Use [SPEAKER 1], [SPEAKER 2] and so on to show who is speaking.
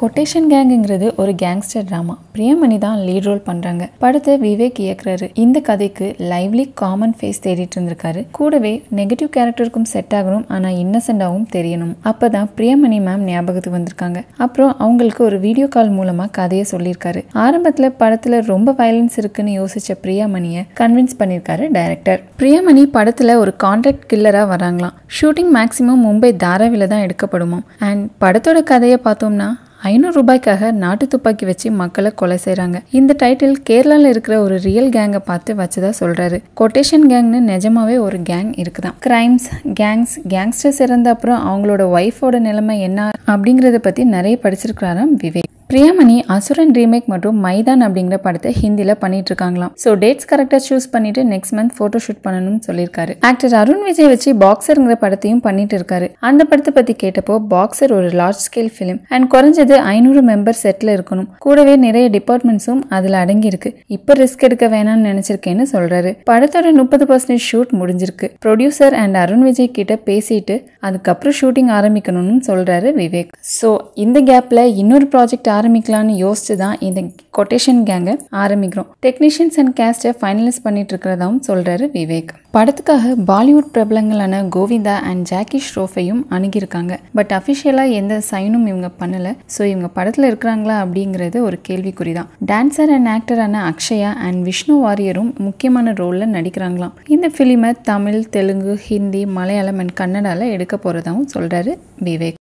[SPEAKER 1] quotation
[SPEAKER 2] கேங்குங்கிறது ஒரு gangster drama பிரியமணி தான் lead role பண்றாங்க படத்தை விவேக் இயக்குறாரு இந்த
[SPEAKER 3] கதைக்கு லைவ்லி காமன் ஃபேஸ் தேடிட்டு இருந்திருக்காரு கூடவே நெகட்டிவ் கேரக்டருக்கும் செட் ஆகணும் ஆனா இன்னசென்டாவும் தெரியணும் அப்பதான் பிரியமணி மேம் ஞாபகத்துக்கு வந்திருக்காங்க அப்புறம் அவங்களுக்கு ஒரு வீடியோ கால் மூலமா கதையை சொல்லியிருக்காரு ஆரம்பத்துல படத்துல ரொம்ப வயலன்ஸ் இருக்குன்னு யோசிச்ச பிரியாமணிய கன்வின்ஸ் பண்ணியிருக்காரு டைரக்டர் பிரியமணி படத்துல ஒரு கான்ட்ராக்ட் கில்லரா வராங்களாம் ஷூட்டிங் மேக்சிமம் மும்பை தாராவில தான் எடுக்கப்படுமா அண்ட் படத்தோட கதையை பார்த்தோம்னா ஐநூறு ரூபாய்க்காக நாட்டு துப்பாக்கி வச்சு மக்களை கொலை செய்கிறாங்க இந்த டைட்டில் கேரளாவில் இருக்கிற ஒரு ரியல் கேங்கை பார்த்து வச்சதா சொல்கிறாரு கொட்டேஷன் கேங்னு நிஜமாவே ஒரு கேங் இருக்குதான் கிரைம்ஸ் கேங்ஸ் கேங்ஸ்டர்ஸ் இருந்த அப்புறம் அவங்களோட ஒய்ஃபோட நிலைமை என்ன அப்படிங்கிறத பற்றி நிறைய படிச்சிருக்கிறாராம் விவேக் பிரியாமணி அசுரன் ரீமேக் மற்றும் மைதான் அப்படிங்கிற படத்தை ஹிந்தியில் பண்ணிட்டு இருக்காங்களாம் ஸோ டேட்ஸ் கரெக்டாக சூஸ் பண்ணிட்டு நெக்ஸ்ட் மந்த் ஃபோட்டோ ஷூட் பண்ணணும்னு சொல்லியிருக்காரு ஆக்டர் அருண் விஜய் வச்சு பாக்ஸருங்கிற படத்தையும் பண்ணிட்டு இருக்காரு அந்த படத்தை பற்றி கேட்டப்போ பாக்ஸர் ஒரு லார்ஜ் ஸ்கேல் ஃபிலிம் அண்ட் குறைஞ்சது ஐநூறு மெம்பர் செட்டில் இருக்கணும் கூடவே நிறைய டிபார்ட்மெண்ட்ஸும் அதில் அடங்கியிருக்கு இப்போ ரிஸ்க் எடுக்க வேணாம்னு நினச்சிருக்கேன்னு சொல்றாரு படத்தோட முப்பது பர்சன்டேஜ் ஷூட் முடிஞ்சிருக்கு ப்ரொடியூசர் அண்ட் அருண் விஜய் கிட்ட பேசிட்டு அதுக்கப்புறம் ஷூட்டிங் ஆரம்பிக்கணும்னு சொல்கிறாரு விவேக் ஸோ இந்த கேப்ல இன்னொரு ப்ராஜெக்ட் ஆரம்பிக்கலான்னு யோசிச்சு தான் இந்த கொட்டேஷன் கேங்கை ஆரம்பிக்கிறோம் டெக்னீஷியன்ஸ் அண்ட் கேஸ்டை ஃபைனலைஸ் பண்ணிட்டு இருக்கிறதாவும் சொல்கிறாரு விவேக் படத்துக்காக பாலிவுட் பிரபலங்களான கோவிந்தா அண்ட் ஜாக்கி ஷ்ரோஃபையும் அணுகியிருக்காங்க பட் அஃபிஷியலாக எந்த சைனும் இவங்க பண்ணலை ஸோ இவங்க படத்தில் இருக்கிறாங்களா அப்படிங்கிறது ஒரு கேள்விக்குறி தான் டான்சர் அண்ட் ஆக்டரான அக்ஷயா அண்ட் விஷ்ணு வாரியரும் முக்கியமான
[SPEAKER 2] ரோலில் நடிக்கிறாங்களாம் இந்த ஃபிலிமை தமிழ் தெலுங்கு ஹிந்தி மலையாளம் அண்ட் கன்னடாவில் எடுக்க போகிறதாவும்
[SPEAKER 1] சொல்கிறாரு விவேக்